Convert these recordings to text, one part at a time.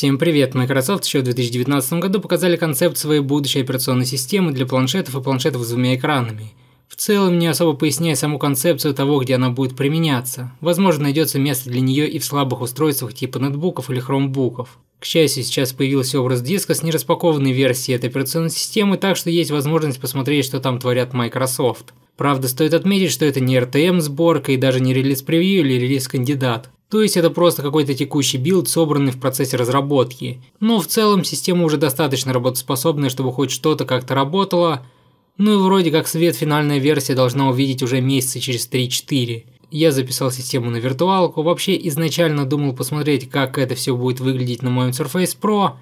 Всем привет! Microsoft еще в 2019 году показали концепт своей будущей операционной системы для планшетов и планшетов с двумя экранами. В целом, не особо поясняя саму концепцию того, где она будет применяться. Возможно, найдется место для нее и в слабых устройствах типа нетбуков или хромбуков. К счастью, сейчас появился образ диска с нераспакованной версией этой операционной системы, так что есть возможность посмотреть, что там творят Microsoft. Правда, стоит отметить, что это не RTM сборка и даже не релиз превью или релиз кандидат. То есть это просто какой-то текущий билд, собранный в процессе разработки. Но в целом система уже достаточно работоспособная, чтобы хоть что-то как-то работало. Ну и вроде как свет финальная версия должна увидеть уже месяца через 3-4. Я записал систему на виртуалку, вообще изначально думал посмотреть, как это все будет выглядеть на моем Surface Pro,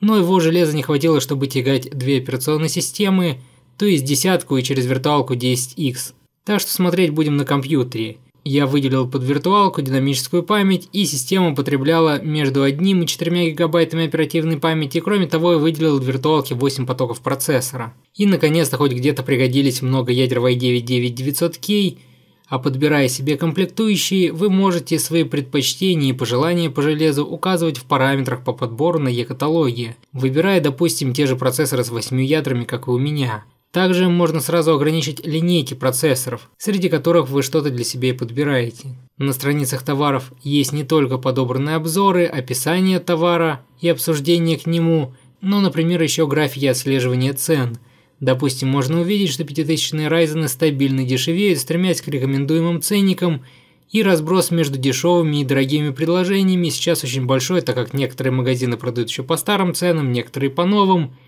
но его железа не хватило, чтобы тягать две операционные системы, то есть десятку и через виртуалку 10X. Так что смотреть будем на компьютере. Я выделил под виртуалку динамическую память, и система потребляла между 1 и 4 гигабайтами оперативной памяти, кроме того я выделил в виртуалке 8 потоков процессора. И наконец-то хоть где-то пригодились много ядер i9-9900K, а подбирая себе комплектующие, вы можете свои предпочтения и пожелания по железу указывать в параметрах по подбору на e-каталоге, выбирая, допустим, те же процессоры с 8 ядрами, как и у меня. Также можно сразу ограничить линейки процессоров, среди которых вы что-то для себя и подбираете. На страницах товаров есть не только подобранные обзоры, описание товара и обсуждение к нему, но, например, еще графики отслеживания цен. Допустим, можно увидеть, что 5000 Ryzen стабильно дешевеют, стремясь к рекомендуемым ценникам, и разброс между дешевыми и дорогими предложениями сейчас очень большой, так как некоторые магазины продают еще по старым ценам, некоторые по новым –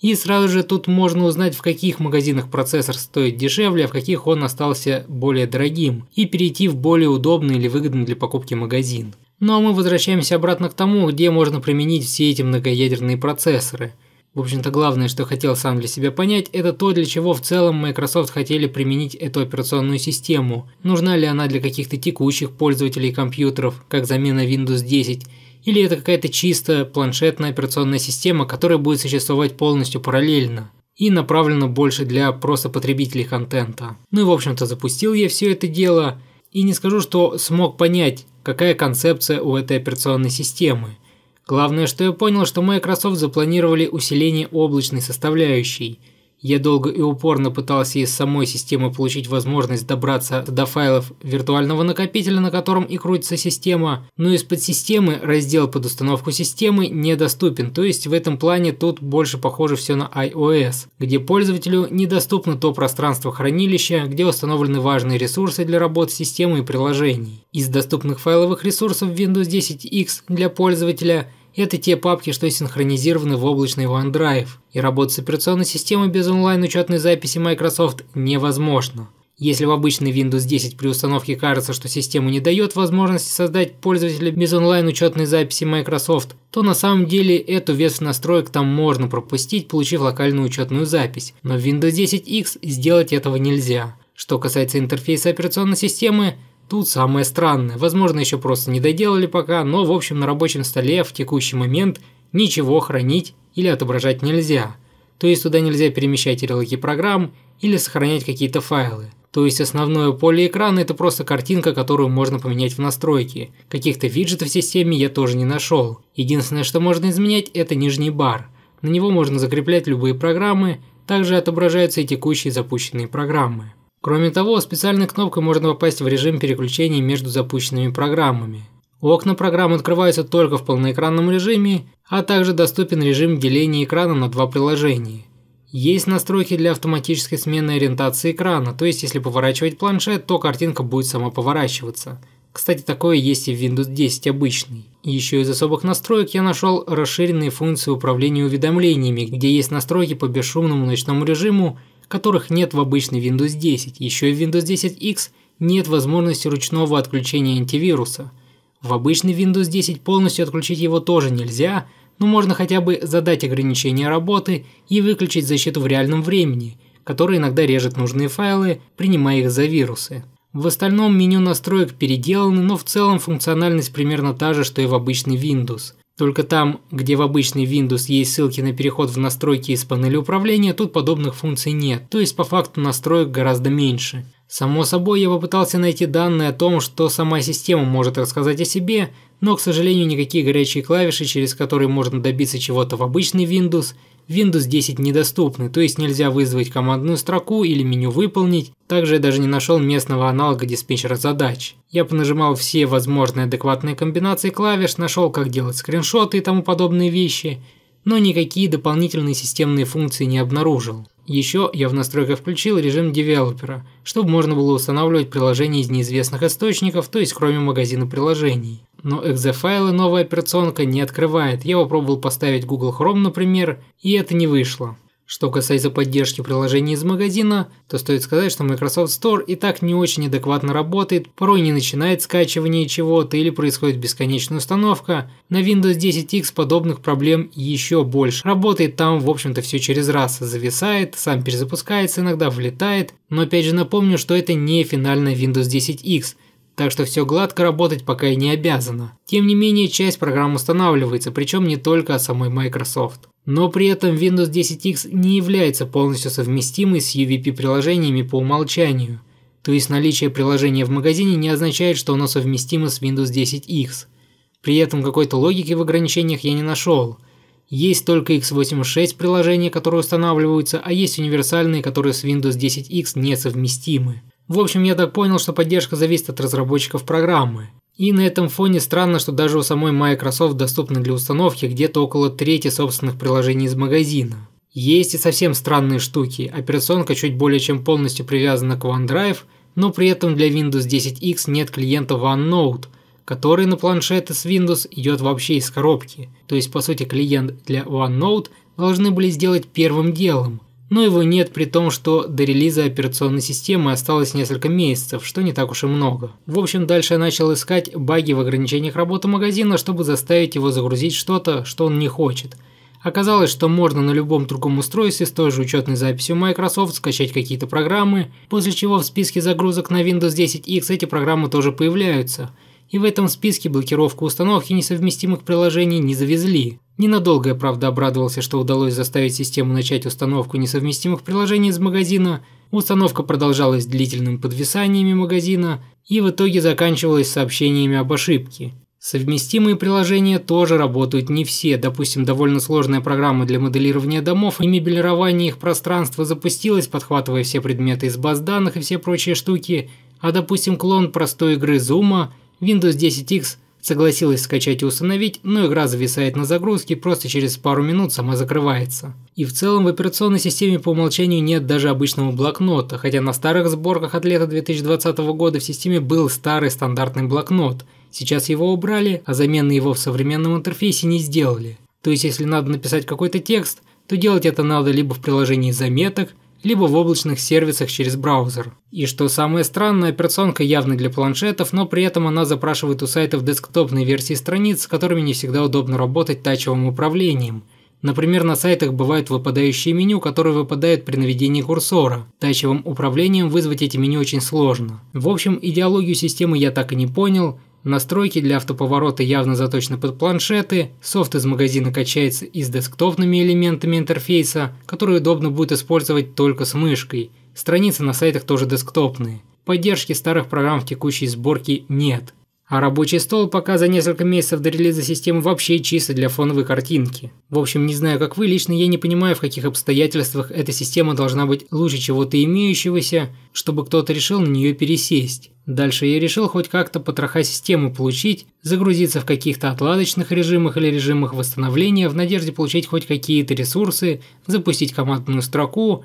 и сразу же тут можно узнать, в каких магазинах процессор стоит дешевле, а в каких он остался более дорогим, и перейти в более удобный или выгодный для покупки магазин. Ну а мы возвращаемся обратно к тому, где можно применить все эти многоядерные процессоры. В общем-то, главное, что хотел сам для себя понять, это то, для чего в целом Microsoft хотели применить эту операционную систему. Нужна ли она для каких-то текущих пользователей компьютеров, как замена Windows 10, или это какая-то чисто планшетная операционная система, которая будет существовать полностью параллельно и направлена больше для просто потребителей контента. Ну и в общем-то запустил я все это дело и не скажу, что смог понять, какая концепция у этой операционной системы. Главное, что я понял, что Microsoft запланировали усиление облачной составляющей – я долго и упорно пытался из самой системы получить возможность добраться до файлов виртуального накопителя, на котором и крутится система, но из подсистемы раздел под установку системы недоступен, то есть в этом плане тут больше похоже все на iOS, где пользователю недоступно то пространство хранилища, где установлены важные ресурсы для работы системы и приложений. Из доступных файловых ресурсов Windows 10X для пользователя – это те папки, что синхронизированы в облачный OneDrive, и работать с операционной системой без онлайн-учетной записи Microsoft невозможно. Если в обычной Windows 10 при установке кажется, что система не дает возможности создать пользователя без онлайн-учетной записи Microsoft, то на самом деле эту вес настроек там можно пропустить, получив локальную учетную запись. Но в Windows 10X сделать этого нельзя. Что касается интерфейса операционной системы, Тут самое странное, возможно, еще просто не доделали пока, но в общем на рабочем столе в текущий момент ничего хранить или отображать нельзя. То есть туда нельзя перемещать ярлыки программ или сохранять какие-то файлы. То есть основное поле экрана это просто картинка, которую можно поменять в настройке. Каких-то виджетов в системе я тоже не нашел. Единственное, что можно изменять, это нижний бар. На него можно закреплять любые программы, также отображаются и текущие запущенные программы. Кроме того, специальной кнопкой можно попасть в режим переключения между запущенными программами. Окна программ открываются только в полноэкранном режиме, а также доступен режим деления экрана на два приложения. Есть настройки для автоматической смены ориентации экрана, то есть если поворачивать планшет, то картинка будет сама поворачиваться. Кстати, такое есть и в Windows 10 обычный. Еще из особых настроек я нашел расширенные функции управления уведомлениями, где есть настройки по бесшумному ночному режиму которых нет в обычной Windows 10, еще и в Windows 10X нет возможности ручного отключения антивируса. В обычный Windows 10 полностью отключить его тоже нельзя, но можно хотя бы задать ограничения работы и выключить защиту в реальном времени, которая иногда режет нужные файлы, принимая их за вирусы. В остальном меню настроек переделаны, но в целом функциональность примерно та же, что и в обычный Windows – только там, где в обычный Windows есть ссылки на переход в настройки из панели управления, тут подобных функций нет, то есть по факту настроек гораздо меньше. Само собой, я попытался найти данные о том, что сама система может рассказать о себе, но, к сожалению, никакие горячие клавиши, через которые можно добиться чего-то в обычный Windows, Windows 10 недоступны, то есть нельзя вызвать командную строку или меню «Выполнить». Также я даже не нашел местного аналога диспетчера задач. Я понажимал все возможные адекватные комбинации клавиш, нашел, как делать скриншоты и тому подобные вещи, но никакие дополнительные системные функции не обнаружил. Еще я в настройках включил режим девелопера, чтобы можно было устанавливать приложения из неизвестных источников, то есть кроме магазина приложений. Но экзофайлы новая операционка не открывает. Я попробовал поставить Google Chrome, например, и это не вышло. Что касается поддержки приложений из магазина, то стоит сказать, что Microsoft Store и так не очень адекватно работает, порой не начинает скачивание чего-то или происходит бесконечная установка. На Windows 10X подобных проблем еще больше. Работает там, в общем-то, все через раз. Зависает, сам перезапускается, иногда влетает. Но опять же напомню, что это не финальная Windows 10X – так что все гладко работать пока и не обязано. Тем не менее, часть программ устанавливается, причем не только от самой Microsoft. Но при этом Windows 10X не является полностью совместимой с UVP-приложениями по умолчанию. То есть наличие приложения в магазине не означает, что оно совместимо с Windows 10X. При этом какой-то логики в ограничениях я не нашел. Есть только x86 приложения, которые устанавливаются, а есть универсальные, которые с Windows 10X не совместимы. В общем, я так понял, что поддержка зависит от разработчиков программы. И на этом фоне странно, что даже у самой Microsoft доступны для установки где-то около трети собственных приложений из магазина. Есть и совсем странные штуки. Операционка чуть более чем полностью привязана к OneDrive, но при этом для Windows 10X нет клиента OneNote, который на планшеты с Windows идет вообще из коробки. То есть, по сути, клиент для OneNote должны были сделать первым делом, но его нет при том, что до релиза операционной системы осталось несколько месяцев, что не так уж и много. В общем, дальше я начал искать баги в ограничениях работы магазина, чтобы заставить его загрузить что-то, что он не хочет. Оказалось, что можно на любом другом устройстве с той же учетной записью Microsoft скачать какие-то программы, после чего в списке загрузок на Windows 10X эти программы тоже появляются – и в этом списке блокировку установки несовместимых приложений не завезли. Ненадолго я, правда, обрадовался, что удалось заставить систему начать установку несовместимых приложений из магазина. Установка продолжалась длительными подвисаниями магазина и в итоге заканчивалась сообщениями об ошибке. Совместимые приложения тоже работают не все. Допустим, довольно сложная программа для моделирования домов и мебелирования их пространства запустилась, подхватывая все предметы из баз данных и все прочие штуки. А допустим, клон простой игры Зума Windows 10 X согласилась скачать и установить, но игра зависает на загрузке, просто через пару минут сама закрывается. И в целом в операционной системе по умолчанию нет даже обычного блокнота, хотя на старых сборках от лета 2020 года в системе был старый стандартный блокнот. Сейчас его убрали, а замены его в современном интерфейсе не сделали. То есть если надо написать какой-то текст, то делать это надо либо в приложении заметок, либо в облачных сервисах через браузер. И что самое странное, операционка явно для планшетов, но при этом она запрашивает у сайтов десктопные версии страниц, с которыми не всегда удобно работать тачевым управлением. Например, на сайтах бывают выпадающие меню, которые выпадают при наведении курсора. Тачевым управлением вызвать эти меню очень сложно. В общем, идеологию системы я так и не понял – настройки для автоповорота явно заточены под планшеты, софт из магазина качается и с десктопными элементами интерфейса, которые удобно будет использовать только с мышкой. Страницы на сайтах тоже десктопные. Поддержки старых программ в текущей сборке нет – а рабочий стол пока за несколько месяцев до релиза системы вообще чисто для фоновой картинки. В общем, не знаю, как вы, лично я не понимаю, в каких обстоятельствах эта система должна быть лучше чего-то имеющегося, чтобы кто-то решил на нее пересесть. Дальше я решил хоть как-то потроха систему получить, загрузиться в каких-то отладочных режимах или режимах восстановления в надежде получить хоть какие-то ресурсы, запустить командную строку,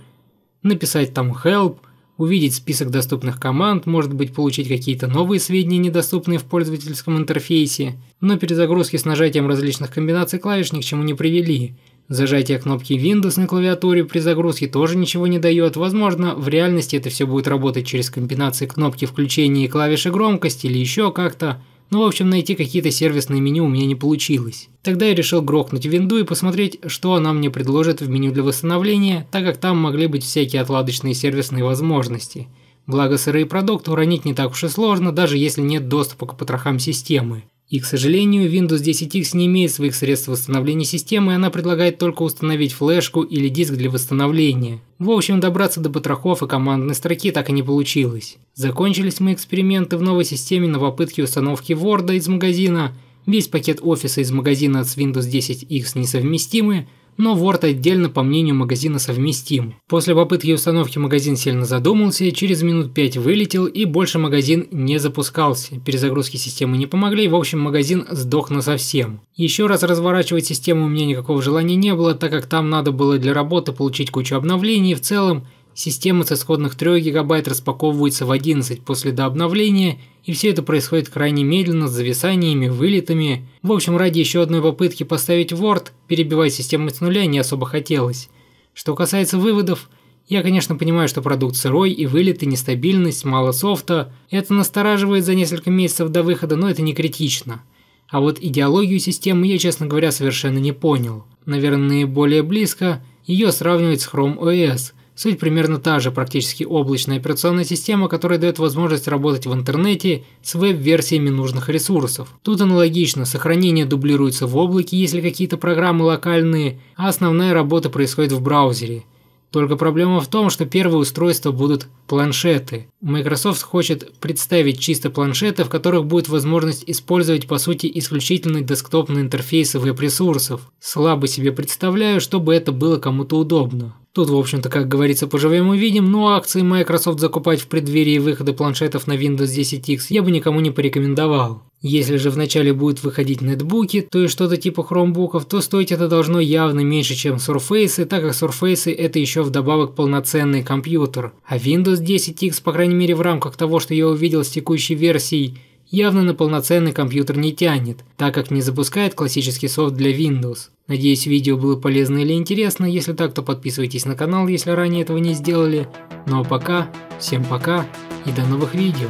написать там help – увидеть список доступных команд, может быть получить какие-то новые сведения, недоступные в пользовательском интерфейсе, но перезагрузки с нажатием различных комбинаций клавиш ни к чему не привели. Зажатие кнопки Windows на клавиатуре при загрузке тоже ничего не дает, возможно, в реальности это все будет работать через комбинации кнопки включения и клавиши громкости или еще как-то, ну, в общем, найти какие-то сервисные меню у меня не получилось. Тогда я решил грохнуть винду и посмотреть, что она мне предложит в меню для восстановления, так как там могли быть всякие отладочные сервисные возможности. Благо, сырые продукты уронить не так уж и сложно, даже если нет доступа к потрохам системы. И, к сожалению, Windows 10X не имеет своих средств восстановления системы, и она предлагает только установить флешку или диск для восстановления. В общем, добраться до потрохов и командной строки так и не получилось. Закончились мы эксперименты в новой системе на попытке установки Word из магазина, весь пакет офиса из магазина с Windows 10X несовместимы, но Word отдельно по мнению магазина совместим. После попытки установки магазин сильно задумался, через минут 5 вылетел и больше магазин не запускался. Перезагрузки системы не помогли, в общем магазин сдох на совсем. Еще раз разворачивать систему у меня никакого желания не было, так как там надо было для работы получить кучу обновлений, в целом Система с исходных 3 гигабайт распаковывается в 11 после дообновления, и все это происходит крайне медленно, с зависаниями, вылетами. В общем, ради еще одной попытки поставить Word, перебивать систему с нуля не особо хотелось. Что касается выводов, я, конечно, понимаю, что продукт сырой и вылеты, нестабильность, мало софта. Это настораживает за несколько месяцев до выхода, но это не критично. А вот идеологию системы я, честно говоря, совершенно не понял. Наверное, наиболее близко ее сравнивать с Chrome OS – Суть примерно та же, практически облачная операционная система, которая дает возможность работать в интернете с веб-версиями нужных ресурсов. Тут аналогично, сохранение дублируется в облаке, если какие-то программы локальные, а основная работа происходит в браузере. Только проблема в том, что первые устройства будут планшеты. Microsoft хочет представить чисто планшеты, в которых будет возможность использовать по сути исключительно десктопные интерфейсы веб-ресурсов. Слабо себе представляю, чтобы это было кому-то удобно. Тут, в общем-то, как говорится, поживем и видим, но ну, а акции Microsoft закупать в преддверии выхода планшетов на Windows 10X я бы никому не порекомендовал. Если же вначале будут выходить нетбуки, то и что-то типа хромбуков, то стоить это должно явно меньше, чем Surface, так как Surface это еще вдобавок полноценный компьютер. А Windows 10X, по крайней мере в рамках того, что я увидел с текущей версией, явно на полноценный компьютер не тянет, так как не запускает классический софт для Windows. Надеюсь, видео было полезно или интересно. Если так, то подписывайтесь на канал, если ранее этого не сделали. Ну а пока, всем пока и до новых видео.